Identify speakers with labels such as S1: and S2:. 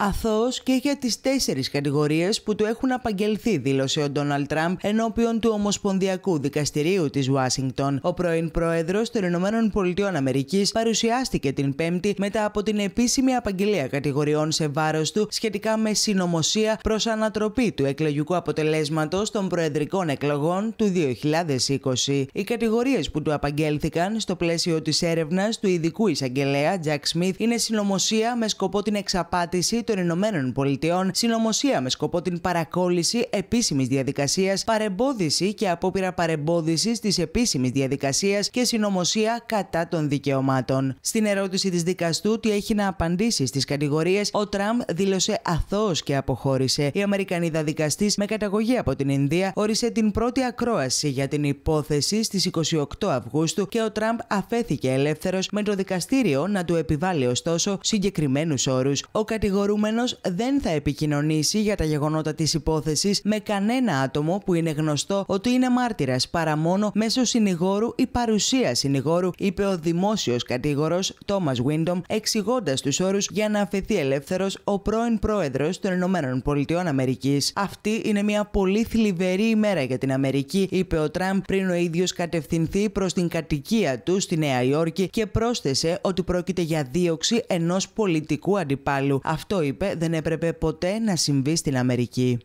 S1: Αθώος και για τις τέσσερις κατηγορίες που του έχουν απαγγελθεί, δήλωσε ο Ντόναλτ Τραμπ ενώπιον του Ομοσπονδιακού Δικαστηρίου της Ουάσιγκτον. Ο πρώην πρόεδρος των Ηνωμένων Πολιτειών Αμερικής παρουσιάστηκε την Πέμπτη μετά από την επίσημη απαγγελία κατηγοριών σε βάρος του σχετικά με συνωμοσία προς ανατροπή του εκλογικού αποτελέσματος των προεδρικών εκλογών του 2020. Οι κατηγορίες που του απαγγέλθηκαν στο πλαίσιο της έρευνας του ειδικού εισαγγελέα Jack Smith, είναι συνωμοσία με σκοπό την εξαπάτηση των Ηνωμένων Πολιτειών συνωμοσία με σκοπό την παρακόλληση επίσημης διαδικασίας, παρεμπόδιση και απόπειρα παρεμπόδιση της επίσημης διαδικασίας και συνωμοσία κατά των δικαιωμάτων. Στην ερώτηση της δικαστού, τι έχει να απαντήσει στις κατηγορίες, ο Τραμπ δήλωσε αθώος και αποχώρησε. Η Αμερικανίδα δικαστής με καταγωγή από την Ινδία όρισε την πρώτη ακρόαση για την υπόθεση στις 28 Αυγούστου και ο Τραμπ αφέθηκε ελεύθερος με το δικαστήριο να του επιβάλλει ωστόσο συγκεκριμένους όρους Ο κατηγορούμενος προηγούμενος δεν θα επικοινωνήσει για τα γεγονότα της υπόθεσης με κανένα άτομο που είναι γνωστό ότι είναι μάρτυρας παρά μόνο μέσω συνηγόρου ή παρουσία συνηγόρου, είπε ο δημόσιος κατηγορο Τόμας Βίντομ εξηγώντας τους όρους για να αφαιθεί ελεύθερος ο πρώην πρόεδρος των Ηνωμένων Πολιτειών Αυτή είναι μια πολύ θλιβερή ημέρα για την Αμερική, είπε ο Τραμπ πριν ο ίδιος κατευθυνθεί προς την κατοικία του στη Νέα Υόρκη και πρόσθεσε ότι πρόκειται για δίωξη ενός πολιτικού αντιπάλου. Αυτό είπε δεν έπρεπε ποτέ να συμβεί στην Αμερική.